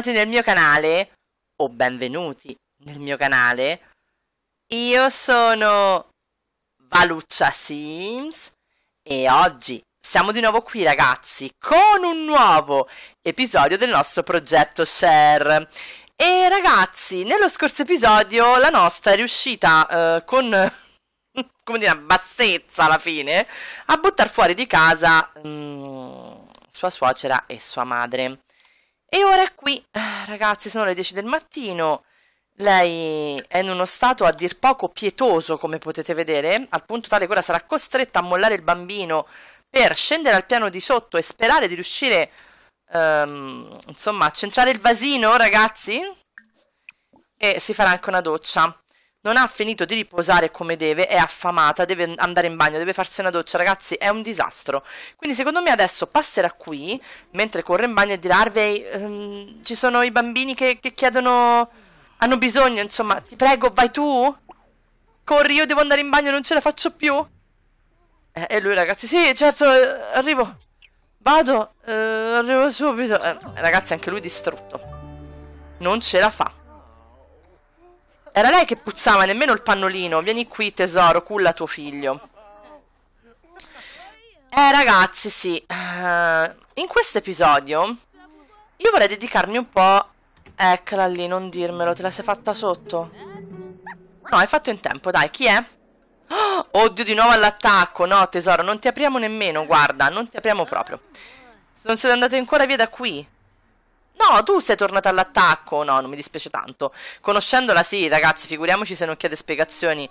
bentornati nel mio canale, o benvenuti nel mio canale. Io sono Valuccia Sims e oggi siamo di nuovo qui ragazzi con un nuovo episodio del nostro progetto Share. E ragazzi, nello scorso episodio la nostra è riuscita eh, con come dire, bassezza alla fine a buttare fuori di casa mh, mm, sua suocera e sua madre. E ora è qui, eh, ragazzi, sono le 10 del mattino. Lei è in uno stato a dir poco pietoso, come potete vedere, al punto tale che ora sarà costretta a mollare il bambino per scendere al piano di sotto e sperare di riuscire, um, insomma, a centrare il vasino, ragazzi. E si farà anche una doccia non ha finito di riposare come deve, è affamata, deve andare in bagno, deve farsi una doccia, ragazzi, è un disastro. Quindi secondo me adesso passerà qui, mentre corre in bagno e dirà Harvey, ehm, ci sono i bambini che, che chiedono, hanno bisogno, insomma, ti prego, vai tu? Corri, io devo andare in bagno, non ce la faccio più. Eh, e lui, ragazzi, sì, certo, eh, arrivo. Vado, eh, arrivo subito. Eh, ragazzi, anche lui distrutto. Non ce la fa. Era lei che puzzava, nemmeno il pannolino. Vieni qui, tesoro, culla tuo figlio. Eh, ragazzi, sì. Uh, in questo episodio io vorrei dedicarmi un po'... Eccola lì, non dirmelo, te la sei fatta sotto? No, hai fatto in tempo, dai, chi è? Oh, oddio, di nuovo all'attacco. No, tesoro, non ti apriamo nemmeno, guarda, non ti apriamo proprio. Non siete andati ancora via da qui. No, tu sei tornata all'attacco. No, non mi dispiace tanto. Conoscendola, sì, ragazzi, figuriamoci se non chiede spiegazioni.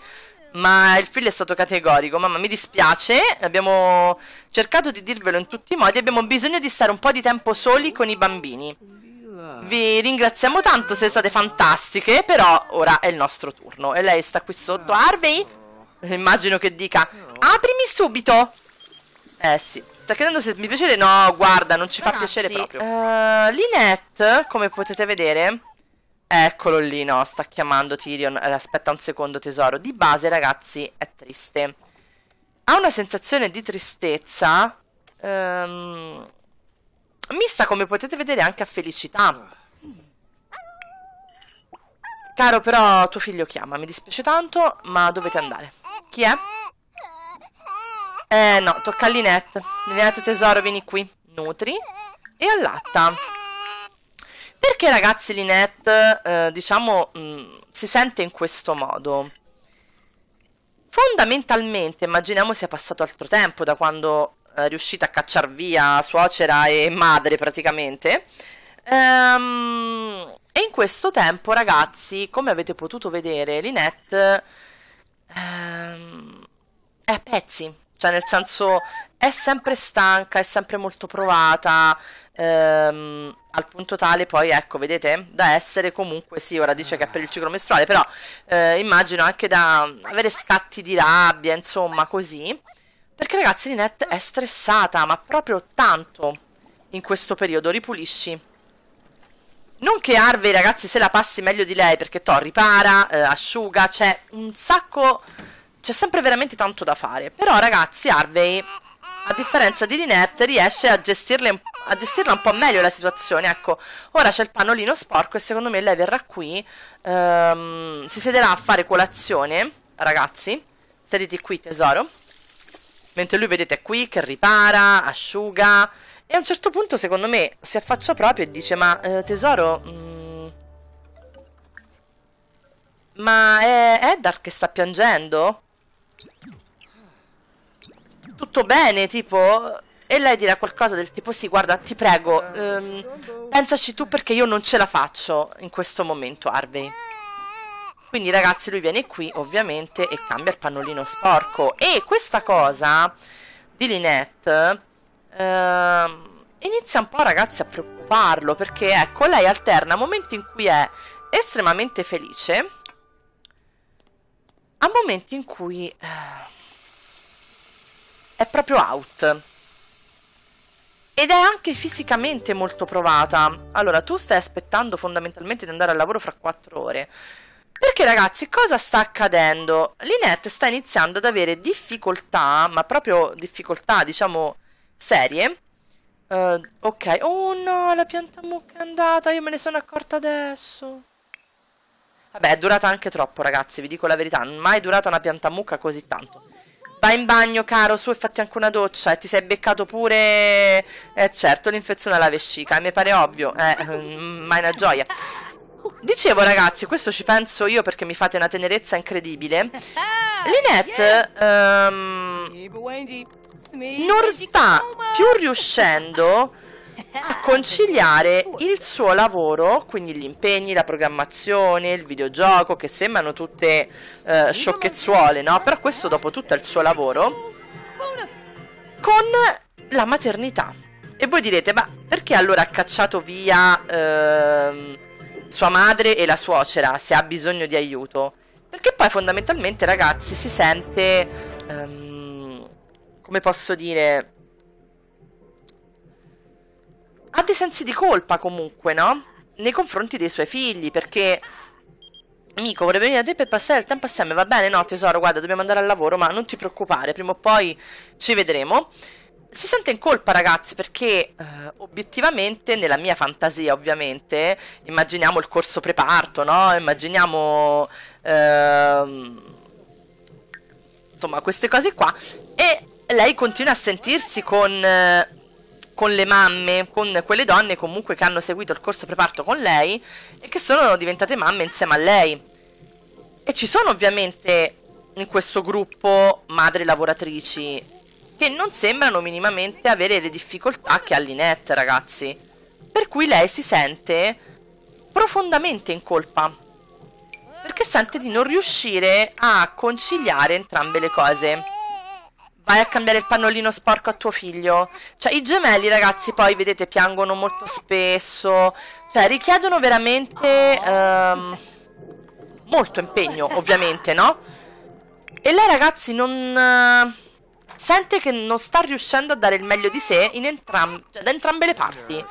Ma il film è stato categorico. Mamma, mi dispiace. Abbiamo cercato di dirvelo in tutti i modi. Abbiamo bisogno di stare un po' di tempo soli con i bambini. Vi ringraziamo tanto, siete state fantastiche. Però ora è il nostro turno. E lei sta qui sotto. Harvey? Immagino che dica: Aprimi subito. Eh sì. Sta chiedendo se mi piacere. No, guarda, non ci Ragazzi, fa piacere proprio. Uh, Linette, come potete vedere. Eccolo lì, no, sta chiamando Tyrion. Eh, aspetta un secondo, tesoro. Di base, ragazzi, è triste. Ha una sensazione di tristezza. Um, mista, come potete vedere, anche a felicità. Caro, però, tuo figlio chiama. Mi dispiace tanto, ma dovete andare. Chi è? Eh no, tocca a Linette. Linette tesoro, vieni qui. Nutri e allatta. Perché ragazzi Linette, eh, diciamo, mh, mm, si sente in questo modo? Fondamentalmente, immaginiamo sia passato altro tempo da quando eh, è riuscita a cacciar via suocera e madre praticamente. Ehm, e in questo tempo, ragazzi, come avete potuto vedere, Linette ehm, è a pezzi. Cioè, nel senso, è sempre stanca, è sempre molto provata, ehm, al punto tale poi, ecco, vedete, da essere comunque, sì, ora dice che è per il ciclo mestruale, però eh, immagino anche da avere scatti di rabbia, insomma, così. Perché ragazzi, Linette è stressata, ma proprio tanto in questo periodo, ripulisci. Non che Harvey, ragazzi, se la passi meglio di lei, perché to, ripara, eh, asciuga, c'è un sacco c'è sempre veramente tanto da fare. Però ragazzi, Harvey, a differenza di Linette, riesce a, gestirle, a gestirla un po' meglio la situazione. Ecco, ora c'è il pannolino sporco e secondo me lei verrà qui. Ehm, si siederà a fare colazione, ragazzi. Sediti qui, tesoro. Mentre lui, vedete, è qui che ripara, asciuga. E a un certo punto, secondo me, si affaccia proprio e dice, ma eh, tesoro... Mm, ma è Eddard che sta piangendo? tutto bene, tipo... E lei dirà qualcosa del tipo, sì, guarda, ti prego, ehm, pensaci tu perché io non ce la faccio in questo momento, Harvey. Quindi ragazzi, lui viene qui, ovviamente, e cambia il pannolino sporco. E questa cosa di Linette... Ehm, inizia un po' ragazzi a preoccuparlo perché ecco lei alterna momenti in cui è estremamente felice a momenti in cui eh, è proprio out. Ed è anche fisicamente molto provata. Allora, tu stai aspettando fondamentalmente di andare al lavoro fra quattro ore. Perché ragazzi, cosa sta accadendo? Linette sta iniziando ad avere difficoltà, ma proprio difficoltà, diciamo, serie. Uh, ok, oh no, la pianta mucca è andata, io me ne sono accorta adesso. Vabbè, è durata anche troppo, ragazzi, vi dico la verità. Non è mai durata una piantamucca così tanto. Vai in bagno, caro, su e fatti anche una doccia. E eh, ti sei beccato pure... Eh, certo, l'infezione alla vescica. Eh, mi pare ovvio. Eh, mm, mai una gioia. Dicevo ragazzi, questo ci penso io perché mi fate una tenerezza incredibile. Linette um, ehm, non sta più riuscendo a ah, conciliare il suo lavoro, quindi gli impegni, la programmazione, il videogioco, che sembrano tutte eh, sciocchezzuole, no? Però questo dopo tutto è il suo lavoro, con la maternità. E voi direte, ma perché allora ha cacciato via eh, sua madre e la suocera se ha bisogno di aiuto? Perché poi fondamentalmente, ragazzi, si sente... Ehm, come posso dire ha dei sensi di colpa comunque, no? Nei confronti dei suoi figli, perché... Amico, vorrei venire a te per passare il tempo assieme, va bene? No, tesoro, guarda, dobbiamo andare al lavoro, ma non ti preoccupare, prima o poi ci vedremo. Si sente in colpa, ragazzi, perché eh, obiettivamente, nella mia fantasia, ovviamente, immaginiamo il corso preparto, no? Immaginiamo... Ehm, insomma, queste cose qua. E lei continua a sentirsi con... Eh, con le mamme, con quelle donne comunque che hanno seguito il corso preparto con lei e che sono diventate mamme insieme a lei. E ci sono ovviamente in questo gruppo madri lavoratrici che non sembrano minimamente avere le difficoltà che ha Linette, ragazzi. Per cui lei si sente profondamente in colpa. Perché sente di non riuscire a conciliare entrambe le cose vai a cambiare il pannolino sporco a tuo figlio. Cioè, i gemelli, ragazzi, poi vedete, piangono molto spesso. Cioè, richiedono veramente ehm, molto impegno, ovviamente, no? E lei, ragazzi, non... Eh, sente che non sta riuscendo a dare il meglio di sé in entram cioè, da entrambe le parti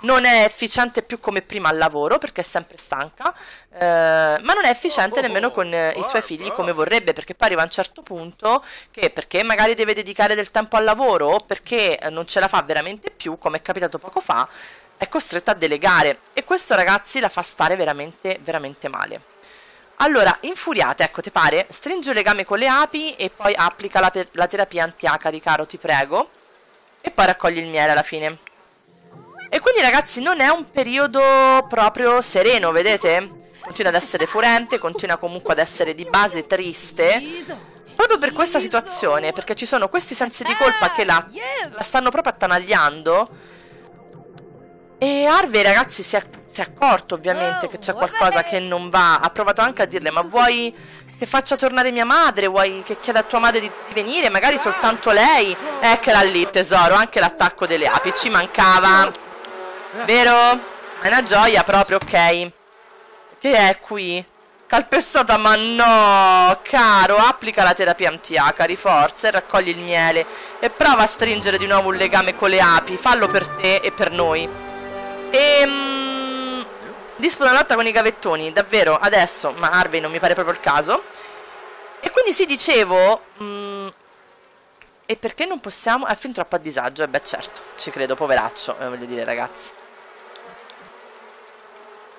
non è efficiente più come prima al lavoro perché è sempre stanca, eh, ma non è efficiente nemmeno con eh, i suoi figli come vorrebbe perché poi arriva a un certo punto che perché magari deve dedicare del tempo al lavoro o perché eh, non ce la fa veramente più, come è capitato poco fa, è costretta a delegare e questo ragazzi la fa stare veramente, veramente male. Allora, infuriate, ecco, ti pare? Stringi un legame con le api e poi applica la, la terapia antiacari, caro, ti prego. E poi raccogli il miele alla fine. E quindi ragazzi non è un periodo proprio sereno, vedete? Continua ad essere furente, continua comunque ad essere di base triste Proprio per questa situazione, perché ci sono questi sensi di colpa che la, la stanno proprio attanagliando E Harvey ragazzi si è, si è accorto ovviamente che c'è oh, qualcosa che non va Ha provato anche a dirle ma vuoi che faccia tornare mia madre, vuoi che chieda a tua madre di venire, magari soltanto lei. Eccola eh, lì, tesoro, anche l'attacco delle api, ci mancava. Vero? È una gioia proprio, ok. Che è qui? Calpestata, ma no! Caro, applica la terapia antiaca, riforza e raccogli il miele. E prova a stringere di nuovo un legame con le api. Fallo per te e per noi. Ehm... Disputa una lotta con i gavettoni, davvero, adesso. Ma Harvey non mi pare proprio il caso. E quindi sì, dicevo... Mh, mm, e perché non possiamo... È fin troppo a disagio, e eh beh certo, ci credo, poveraccio, eh, voglio dire ragazzi.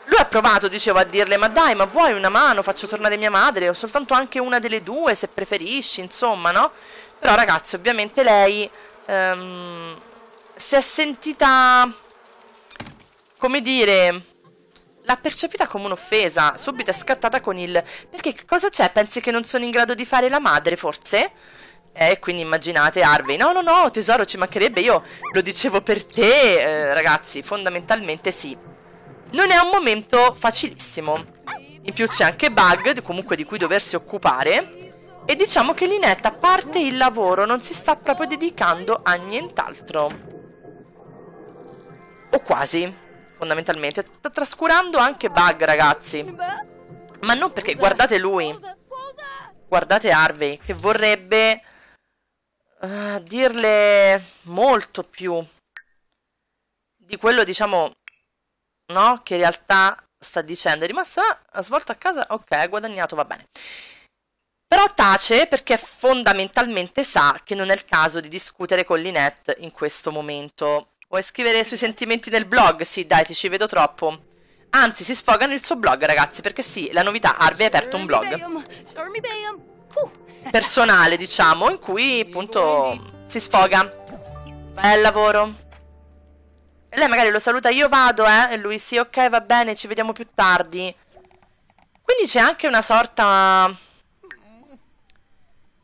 Lui ha provato, dicevo, a dirle, ma dai, ma vuoi una mano, faccio tornare mia madre, o soltanto anche una delle due, se preferisci, insomma, no? Però ragazzi, ovviamente lei ehm, si è sentita, come dire, l'ha percepita come un'offesa, subito è scattata con il... Perché cosa c'è? Pensi che non sono in grado di fare la madre, forse? eh, quindi immaginate Harvey, no no no tesoro ci mancherebbe, io lo dicevo per te, eh, ragazzi, fondamentalmente sì. Non è un momento facilissimo. In più c'è anche Bug, comunque di cui doversi occupare. E diciamo che Linetta, a parte il lavoro, non si sta proprio dedicando a nient'altro. O quasi, fondamentalmente. Sta trascurando anche Bug, ragazzi. Ma non perché... Guardate lui. Guardate Harvey, che vorrebbe... Uh, dirle molto più di quello, diciamo, no? Che in realtà sta dicendo è rimasto ah, svolto a casa, ok, ha guadagnato, va bene. Però tace perché fondamentalmente sa che non è il caso di discutere con Linette in questo momento. Vuoi scrivere sui sentimenti nel blog? Sì, dai, ti ci vedo troppo. Anzi, si sfoga nel suo blog, ragazzi, perché sì, la novità, Harvey ha aperto un blog. Personale, diciamo, in cui appunto si sfoga. Bel lavoro. Lei magari lo saluta, io vado, eh? E lui, sì, ok, va bene, ci vediamo più tardi. Quindi c'è anche una sorta...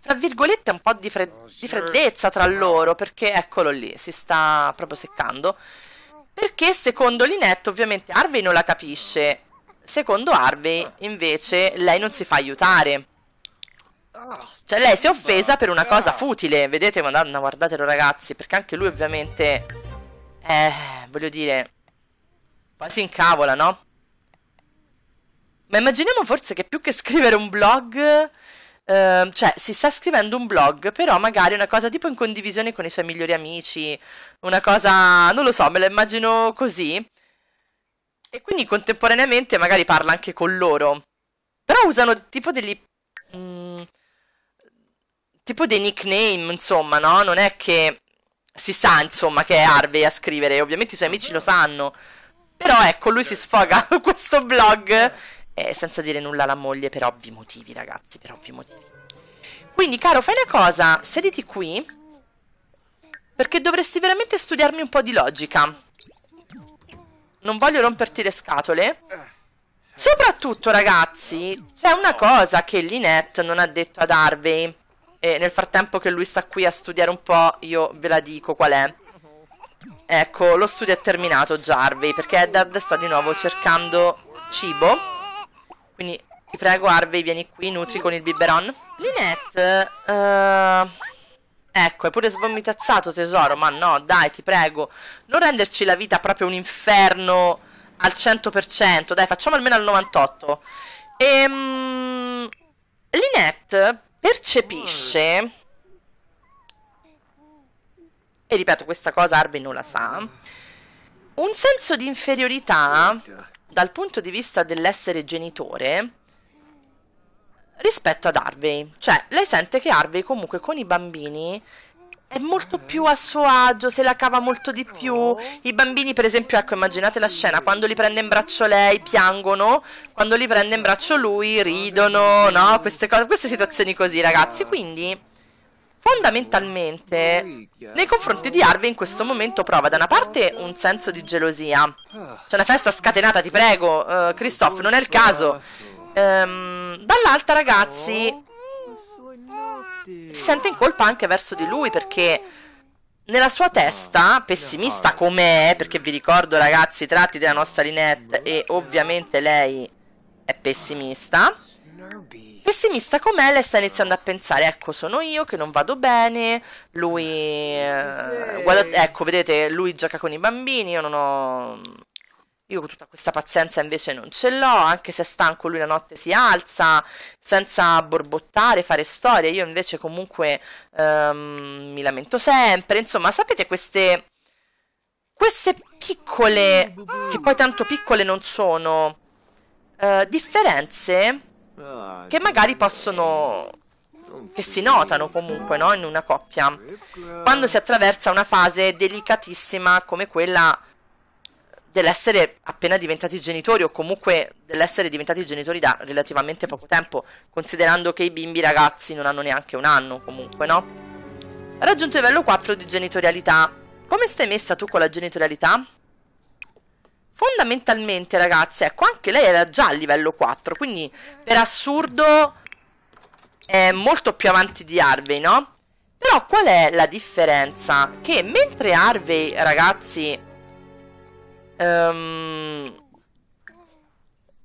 Tra virgolette un po' di, fred di freddezza tra loro, perché eccolo lì, si sta proprio seccando. Perché secondo Linette ovviamente Harvey non la capisce, secondo Harvey invece lei non si fa aiutare. Cioè lei si è offesa per una cosa futile, vedete, guardatelo ragazzi, perché anche lui ovviamente eh, voglio dire... Quasi si incavola, no? Ma immaginiamo forse che più che scrivere un blog... Uh, cioè, si sta scrivendo un blog, però magari una cosa tipo in condivisione con i suoi migliori amici, una cosa, non lo so, me la immagino così. E quindi contemporaneamente magari parla anche con loro. Però usano tipo degli... Mh, mm, tipo dei nickname, insomma, no? Non è che si sa insomma che è Harvey a scrivere, ovviamente i suoi amici lo sanno. Però ecco, lui si sfoga questo blog eh, senza dire nulla alla moglie per ovvi motivi, ragazzi, per ovvi motivi. Quindi, caro, fai una cosa, sediti qui perché dovresti veramente studiarmi un po' di logica. Non voglio romperti le scatole. Soprattutto, ragazzi, c'è una cosa che Lynette non ha detto ad Harvey. E nel frattempo che lui sta qui a studiare un po', io ve la dico qual è. Ecco, lo studio è terminato, Jarvey, perché Eddard sta di nuovo cercando cibo. Quindi ti prego, Harvey, vieni qui, nutri con il biberon. Lynette, uh... Eh, ecco, è pure svomitazzato, tesoro, ma no, dai, ti prego. Non renderci la vita proprio un inferno al 100%, dai, facciamo almeno al 98%. Ehm... Linette, percepisce, e ripeto questa cosa Arbe non la sa, un senso di inferiorità dal punto di vista dell'essere genitore rispetto ad Harvey. Cioè, lei sente che Harvey comunque con i bambini è molto più a suo agio, se la cava molto di più. I bambini, per esempio, ecco, immaginate la scena, quando li prende in braccio lei piangono, quando li prende in braccio lui ridono, no? Queste, cose, queste situazioni così, ragazzi. Quindi, fondamentalmente, nei confronti di Harvey in questo momento prova da una parte un senso di gelosia. C'è una festa scatenata, ti prego, uh, eh, Christoph, non è il caso. Um, dall'altra, ragazzi, si sente in colpa anche verso di lui perché nella sua testa, pessimista com'è, perché vi ricordo ragazzi, i tratti della nostra Linette e ovviamente lei è pessimista. Pessimista com'è, lei sta iniziando a pensare, ecco sono io che non vado bene, lui... Eh, guarda, ecco, vedete, lui gioca con i bambini, io non ho io tutta questa pazienza invece non ce l'ho, anche se è stanco lui la notte si alza senza borbottare, fare storie, io invece comunque um, mi lamento sempre, insomma sapete queste, queste piccole, che poi tanto piccole non sono, uh, differenze che magari possono che si notano comunque no? in una coppia quando si attraversa una fase delicatissima come quella dell'essere appena diventati genitori o comunque dell'essere diventati genitori da relativamente poco tempo, considerando che i bimbi ragazzi non hanno neanche un anno comunque, no? Raggiunto il livello 4 di genitorialità. Come stai messa tu con la genitorialità? Fondamentalmente ragazzi, ecco, anche lei era già a livello 4, quindi per assurdo è molto più avanti di Harvey, no? Però qual è la differenza? Che mentre Harvey, ragazzi, Um,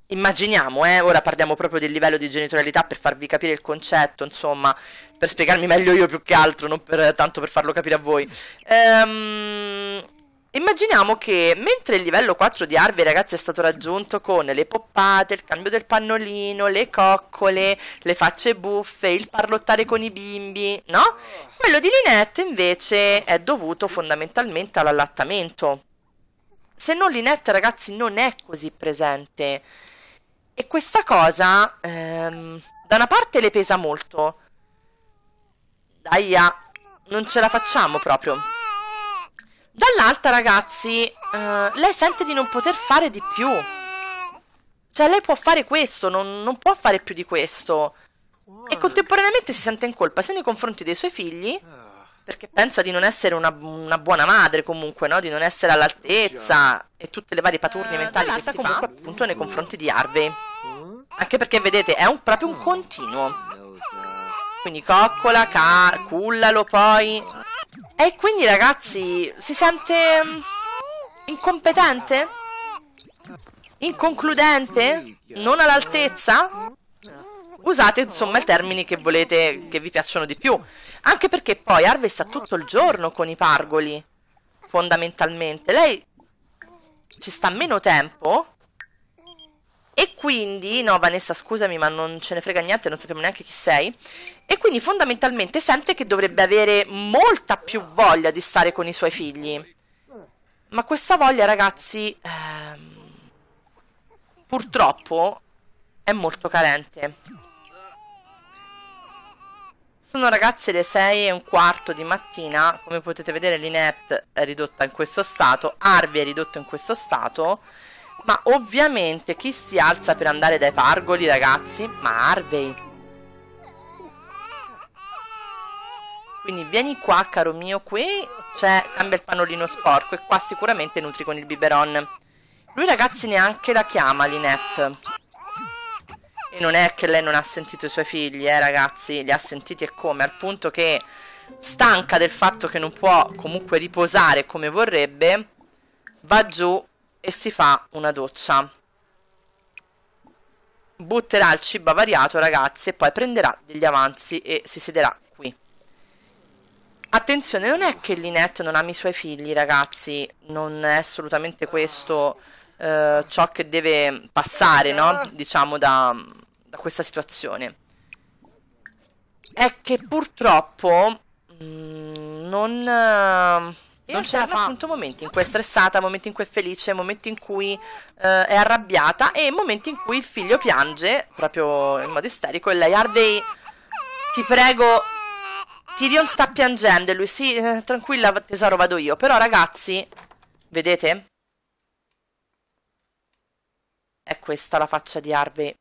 immaginiamo, eh, ora parliamo proprio del livello di genitorialità per farvi capire il concetto, insomma, per spiegarmi meglio io più che altro, non per, tanto per farlo capire a voi. Um, immaginiamo che mentre il livello 4 di Harvey, ragazzi, è stato raggiunto con le poppate, il cambio del pannolino, le coccole, le facce buffe, il parlottare con i bimbi, no? Quello di Linette invece è dovuto fondamentalmente all'allattamento se non Linette, ragazzi, non è così presente. E questa cosa, ehm, da una parte le pesa molto. Aia, non ce la facciamo proprio. Dall'altra, ragazzi, eh, lei sente di non poter fare di più. Cioè, lei può fare questo, non, non può fare più di questo. E contemporaneamente si sente in colpa sia nei confronti dei suoi figli perché pensa di non essere una, una buona madre comunque, no? di non essere all'altezza e tutte le varie paturnie eh, mentali che si comunque, fa appunto nei mm. confronti di Harvey. Mm? Anche perché vedete, è un, proprio un mm. continuo. Quindi coccola, car, cullalo poi. E quindi ragazzi, si sente incompetente? Inconcludente? Non all'altezza? Usate insomma i termini che volete che vi piacciono di più, anche perché poi Harvey sta tutto il giorno con i pargoli, fondamentalmente. Lei ci sta meno tempo e quindi, no Vanessa scusami ma non ce ne frega niente, non sappiamo neanche chi sei. E quindi fondamentalmente sente che dovrebbe avere molta più voglia di stare con i suoi figli. Ma questa voglia ragazzi, ehm, purtroppo, è molto carente. Sono ragazzi le 6 e un quarto di mattina, come potete vedere Linette è ridotta in questo stato, Harvey è ridotto in questo stato, ma ovviamente chi si alza per andare dai pargoli ragazzi? Ma Harvey! Quindi vieni qua caro mio, qui c'è, cambia il pannolino sporco e qua sicuramente nutri con il biberon. Lui ragazzi neanche la chiama Linette. E non è che lei non ha sentito i suoi figli, eh ragazzi, li ha sentiti e come, al punto che stanca del fatto che non può comunque riposare come vorrebbe, va giù e si fa una doccia. Butterà il cibo avariato, ragazzi, e poi prenderà degli avanzi e si siederà qui. Attenzione, non è che Linette non ami i suoi figli, ragazzi, non è assolutamente questo eh, ciò che deve passare, no? Eh. Diciamo da, da questa situazione. È che purtroppo mh, mm, non, eh, non c'erano appunto momenti in cui è stressata, momenti in cui è felice, momenti in cui eh, è arrabbiata e momenti in cui il figlio piange proprio in modo isterico e lei Harvey ti prego Tyrion sta piangendo e lui sì, eh, tranquilla tesoro vado io, però ragazzi, vedete? È questa la faccia di Harvey.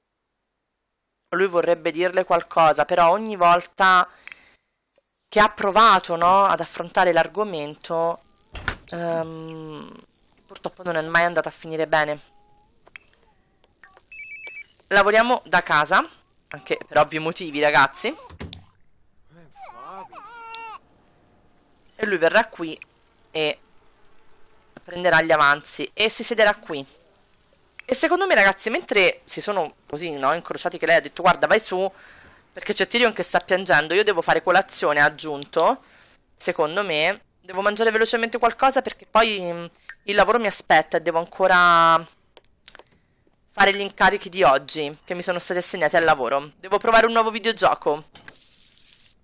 Lui vorrebbe dirle qualcosa, però ogni volta che ha provato no, ad affrontare l'argomento, um, purtroppo non è mai andata a finire bene. Lavoriamo da casa, anche per ovvi motivi ragazzi. E lui verrà qui e prenderà gli avanzi e si siederà qui. E secondo me, ragazzi, mentre si sono così, no, incrociati che lei ha detto "Guarda, vai su", perché c'è Tyrion che sta piangendo, io devo fare colazione, ha aggiunto. Secondo me, devo mangiare velocemente qualcosa perché poi mm, il lavoro mi aspetta e devo ancora fare gli incarichi di oggi che mi sono stati assegnati al lavoro. Devo provare un nuovo videogioco.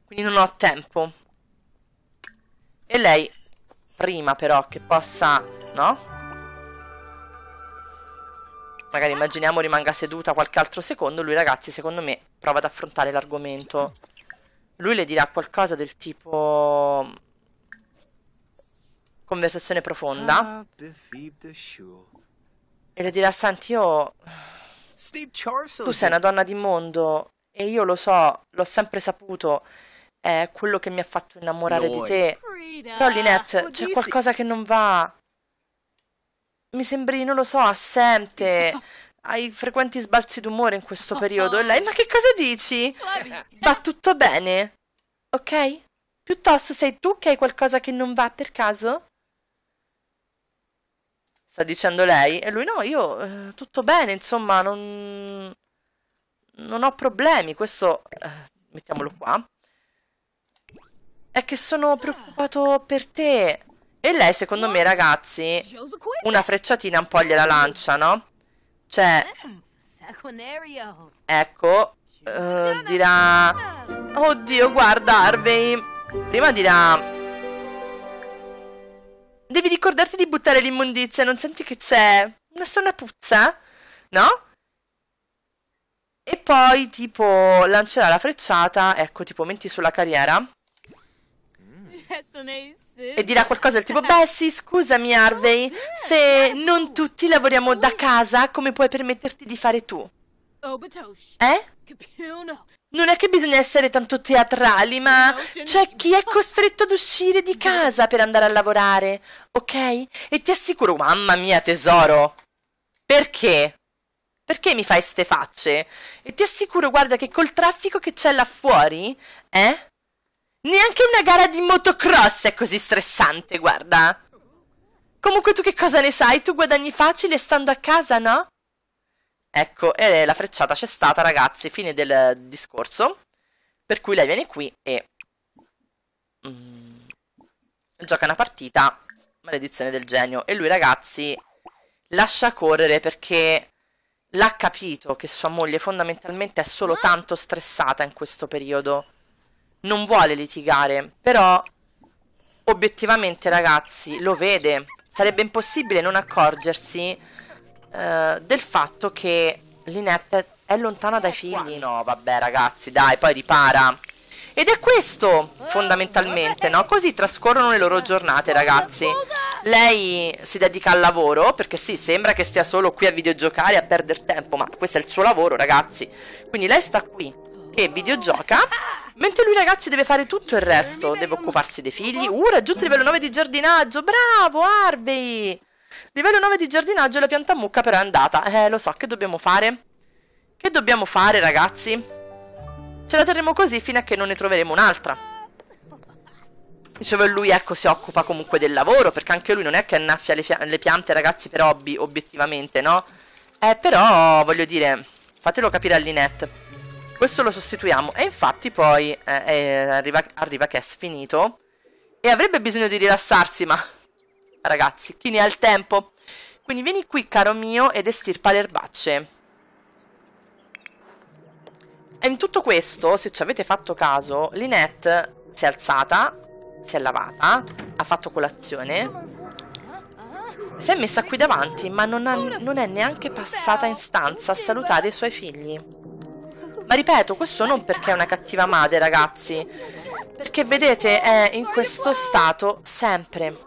Quindi non ho tempo. E lei, prima però che possa... No? magari immaginiamo rimanga seduta qualche altro secondo, lui ragazzi secondo me prova ad affrontare l'argomento. Lui le dirà qualcosa del tipo conversazione profonda e le dirà senti io tu sei una donna di mondo e io lo so, l'ho sempre saputo è quello che mi ha fatto innamorare Noi. di te però Linette c'è qualcosa che non va mi sembri, non lo so, assente. Hai frequenti sbalzi d'umore in questo periodo. E lei, ma che cosa dici? Va tutto bene? Ok? Piuttosto sei tu che hai qualcosa che non va per caso? Sta dicendo lei. E lui, no, io, eh, tutto bene, insomma, non... Non ho problemi, questo... Eh, mettiamolo qua. È che sono preoccupato per te. E lei, secondo me, ragazzi, una frecciatina un po' gliela lancia, no? Cioè, ecco, uh, dirà... Oddio, guarda, Harvey. Prima dirà... Devi ricordarti di buttare l'immondizia, non senti che c'è una strana puzza? No? E poi, tipo, lancerà la frecciata, ecco, tipo, menti sulla carriera. Mm. Yes, e dirà qualcosa del tipo: Beh, sì, scusami, Harvey, oh, se non tutti lavoriamo da oh. casa, come puoi permetterti di fare tu? Oh, eh? Non è che bisogna essere tanto teatrali, ma c'è chi è costretto ad uscire di casa per andare a lavorare, ok? E ti assicuro, mamma mia, tesoro, perché? Perché mi fai ste facce? E ti assicuro, guarda, che col traffico che c'è là fuori, eh? Neanche una gara di motocross è così stressante, guarda. Comunque tu che cosa ne sai? Tu guadagni facile stando a casa, no? Ecco, e la frecciata c'è stata, ragazzi, fine del discorso. Per cui lei viene qui e... Mm, gioca una partita, maledizione del genio. E lui, ragazzi, lascia correre perché l'ha capito che sua moglie fondamentalmente è solo tanto stressata in questo periodo non vuole litigare, però obiettivamente ragazzi lo vede. Sarebbe impossibile non accorgersi eh, del fatto che Linette è lontana dai figli. No, vabbè ragazzi, dai, poi ripara. Ed è questo, fondamentalmente, no? Così trascorrono le loro giornate, ragazzi. Lei si dedica al lavoro, perché sì, sembra che stia solo qui a videogiocare, a perdere tempo, ma questo è il suo lavoro, ragazzi. Quindi lei sta qui, che videogioca Mentre lui ragazzi deve fare tutto il resto Deve occuparsi dei figli Uh, raggiunto livello 9 di giardinaggio Bravo Harvey Livello 9 di giardinaggio la pianta mucca però è andata Eh, lo so, che dobbiamo fare? Che dobbiamo fare ragazzi? Ce la terremo così fino a che non ne troveremo un'altra Dicevo lui ecco si occupa comunque del lavoro Perché anche lui non è che annaffia le, le piante ragazzi per hobby obiettivamente no? Eh però voglio dire Fatelo capire all'Inette questo lo sostituiamo. E infatti poi eh, eh, arriva, arriva che è sfinito. E avrebbe bisogno di rilassarsi, ma... Ragazzi, chi ne ha il tempo? Quindi vieni qui, caro mio, ed estirpa le erbacce. E in tutto questo, se ci avete fatto caso, Linette si è alzata, si è lavata, ha fatto colazione... Si è messa qui davanti, ma non, ha, non è neanche passata in stanza a salutare i suoi figli. Ma ripeto, questo non perché è una cattiva madre, ragazzi. Perché vedete, è in questo stato sempre.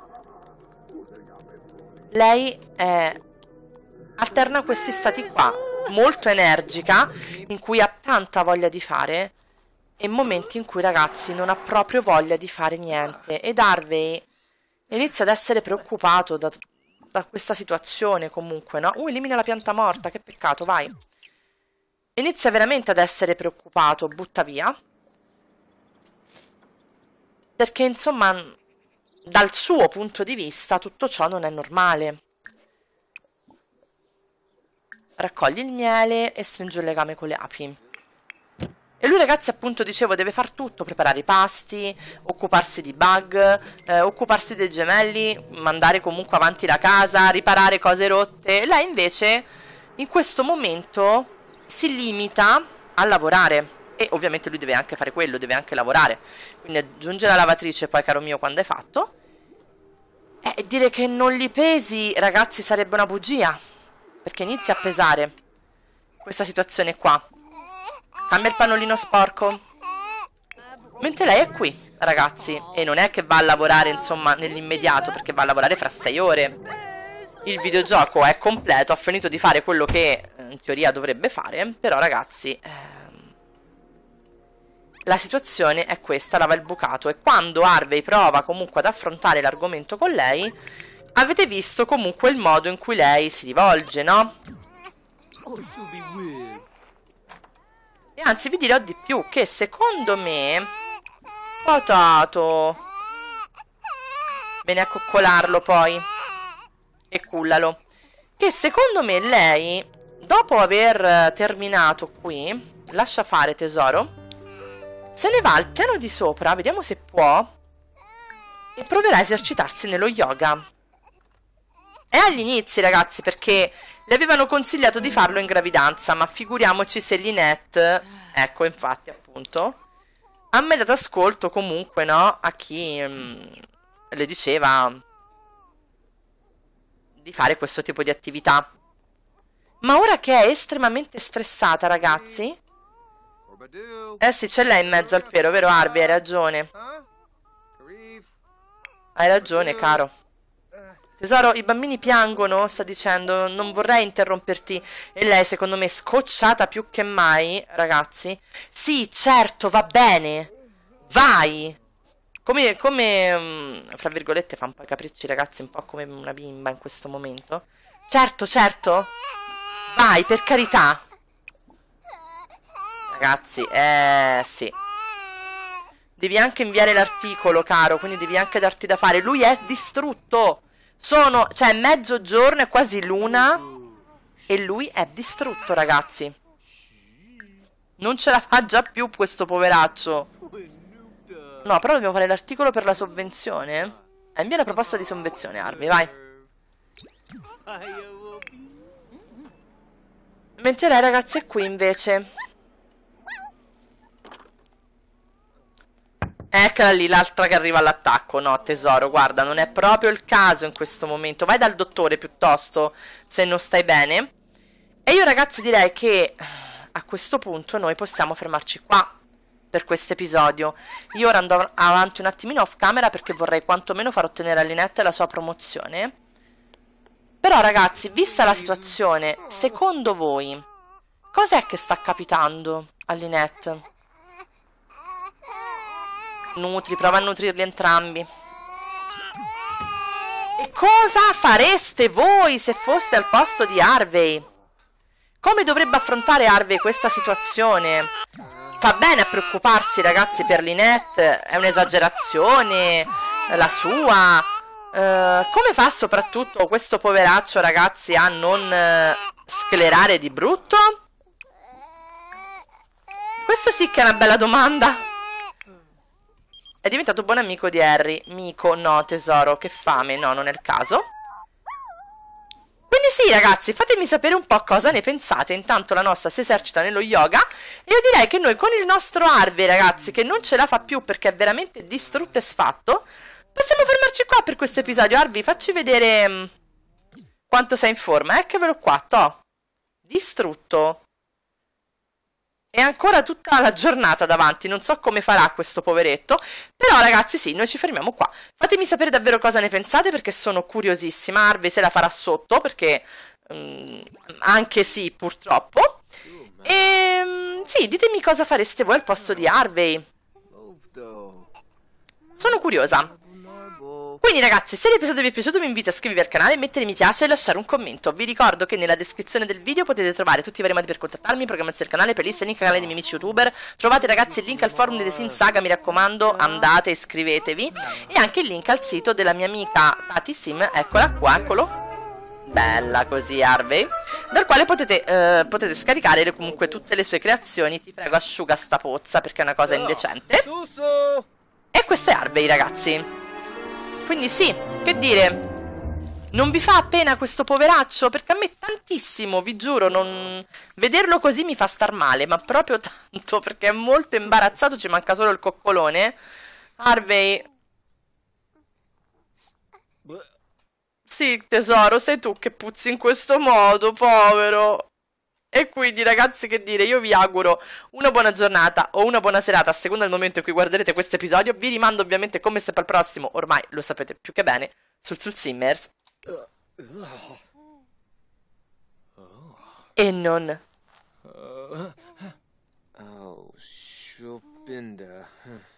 Lei è... alterna questi stati qua, molto energica, in cui ha tanta voglia di fare, e momenti in cui, ragazzi, non ha proprio voglia di fare niente. Ed Harvey inizia ad essere preoccupato da, da questa situazione, comunque, no? Uh, elimina la pianta morta, che peccato, vai. Inizia veramente ad essere preoccupato, butta via. Perché insomma, dal suo punto di vista, tutto ciò non è normale. Raccogli il miele e stringe un legame con le api. E lui ragazzi appunto dicevo deve far tutto, preparare i pasti, occuparsi di bug, eh, occuparsi dei gemelli, mandare comunque avanti la casa, riparare cose rotte. E lei invece in questo momento si limita a lavorare e ovviamente lui deve anche fare quello, deve anche lavorare. Quindi aggiunge la lavatrice poi, caro mio, quando è fatto. E dire che non li pesi, ragazzi, sarebbe una bugia. Perché inizia a pesare questa situazione qua. Cambia il pannolino sporco. Mentre lei è qui, ragazzi. E non è che va a lavorare, insomma, nell'immediato, perché va a lavorare fra sei ore. Il videogioco è completo, ha finito di fare quello che in teoria dovrebbe fare, però ragazzi... Ehm, la situazione è questa, lava il bucato, e quando Harvey prova comunque ad affrontare l'argomento con lei, avete visto comunque il modo in cui lei si rivolge, no? E anzi vi dirò di più che secondo me... Potato! Bene a coccolarlo poi. E cullalo. Che secondo me lei dopo aver eh, terminato qui, lascia fare tesoro, se ne va al piano di sopra, vediamo se può, e proverà a esercitarsi nello yoga. È agli inizi, ragazzi, perché le avevano consigliato di farlo in gravidanza, ma figuriamoci se Linette, ecco, infatti, appunto, ha mai dato ascolto comunque, no, a chi mh, mm, le diceva di fare questo tipo di attività. Ma ora che è estremamente stressata, ragazzi... Eh sì, ce l'hai in mezzo al pero, vero Arby? Hai ragione. Hai ragione, caro. Tesoro, i bambini piangono, sta dicendo, non vorrei interromperti. E lei, secondo me, scocciata più che mai, ragazzi. Sì, certo, va bene. Vai! Come, come mm, fra virgolette, fa un po' i capricci, ragazzi, un po' come una bimba in questo momento. Certo, certo. Vai, per carità. Ragazzi, eh sì. Devi anche inviare l'articolo, caro, quindi devi anche darti da fare. Lui è distrutto. Sono, cioè, mezzogiorno, è quasi luna. E lui è distrutto, ragazzi. Non ce la fa già più questo poveraccio. No, però dobbiamo fare l'articolo per la sovvenzione. Eh, invia la proposta di sovvenzione, Armi, vai. Mentre lei ragazzi è qui invece. Eccola lì, l'altra che arriva all'attacco. No, tesoro, guarda, non è proprio il caso in questo momento. Vai dal dottore piuttosto, se non stai bene. E io ragazzi direi che a questo punto noi possiamo fermarci qua per questo episodio. Io ora andrò avanti un attimino off camera perché vorrei quantomeno far ottenere a Linetta la sua promozione. Però ragazzi, vista la situazione, secondo voi cos'è che sta capitando a Linette? Nutri, prova a nutrirli entrambi. E cosa fareste voi se foste al posto di Harvey? Come dovrebbe affrontare Harvey questa situazione? Fa bene a preoccuparsi ragazzi per Linette, è un'esagerazione, la sua, eh, come fa soprattutto questo poveraccio, ragazzi, a non uh, sclerare di brutto? Questa sì che è una bella domanda. È diventato buon amico di Harry. Mico, no, tesoro, che fame. No, non è il caso. Quindi sì, ragazzi, fatemi sapere un po' cosa ne pensate. Intanto la nostra si esercita nello yoga. E io direi che noi con il nostro Harvey, ragazzi, che non ce la fa più perché è veramente distrutto e sfatto... Possiamo fermarci qua per questo episodio, Harvey? Facci vedere mm, quanto sei in forma. Eccolo qua, to. Distrutto. E ancora tutta la giornata davanti, non so come farà questo poveretto. Però ragazzi sì, noi ci fermiamo qua. Fatemi sapere davvero cosa ne pensate perché sono curiosissima. Harvey se la farà sotto perché mh, mm, anche sì purtroppo. E ehm, sì, ditemi cosa fareste voi al posto di Harvey. Sono curiosa. Quindi ragazzi, se l'episodio vi è piaciuto vi invito a iscrivervi al canale, mettere mi piace e lasciare un commento. Vi ricordo che nella descrizione del video potete trovare tutti i vari modi per contattarmi, programmazione del canale, per playlist, link al canale dei miei amici youtuber. Trovate ragazzi il link al forum di The Sin Saga, mi raccomando, andate, iscrivetevi. E anche il link al sito della mia amica Tati Sim, eccola qua, eccolo bella così Harvey dal quale potete, eh, potete, scaricare comunque tutte le sue creazioni ti prego asciuga sta pozza perché è una cosa indecente e questa è Harvey ragazzi quindi sì, che dire, non vi fa pena questo poveraccio? Perché a me tantissimo, vi giuro, non... vederlo così mi fa star male, ma proprio tanto, perché è molto imbarazzato, ci manca solo il coccolone. Harvey... Sì, tesoro, sei tu che puzzi in questo modo, povero. E quindi, ragazzi, che dire, io vi auguro una buona giornata o una buona serata a seconda del momento in cui guarderete questo episodio. Vi rimando ovviamente come sempre al prossimo, ormai lo sapete più che bene, sul Sul Simmers. E non. Oh, Shopinda.